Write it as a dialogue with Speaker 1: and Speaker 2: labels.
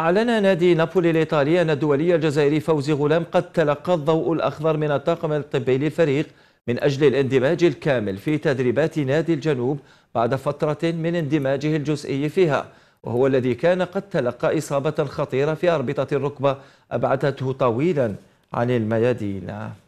Speaker 1: أعلن نادي نابولي الإيطالي أن الدولي الجزائري فوزي غلام قد تلقى الضوء الأخضر من الطاقم الطبي للفريق من أجل الاندماج الكامل في تدريبات نادي الجنوب بعد فترة من اندماجه الجزئي فيها وهو الذي كان قد تلقى إصابة خطيرة في أربطة الركبة أبعدته طويلا عن الميادين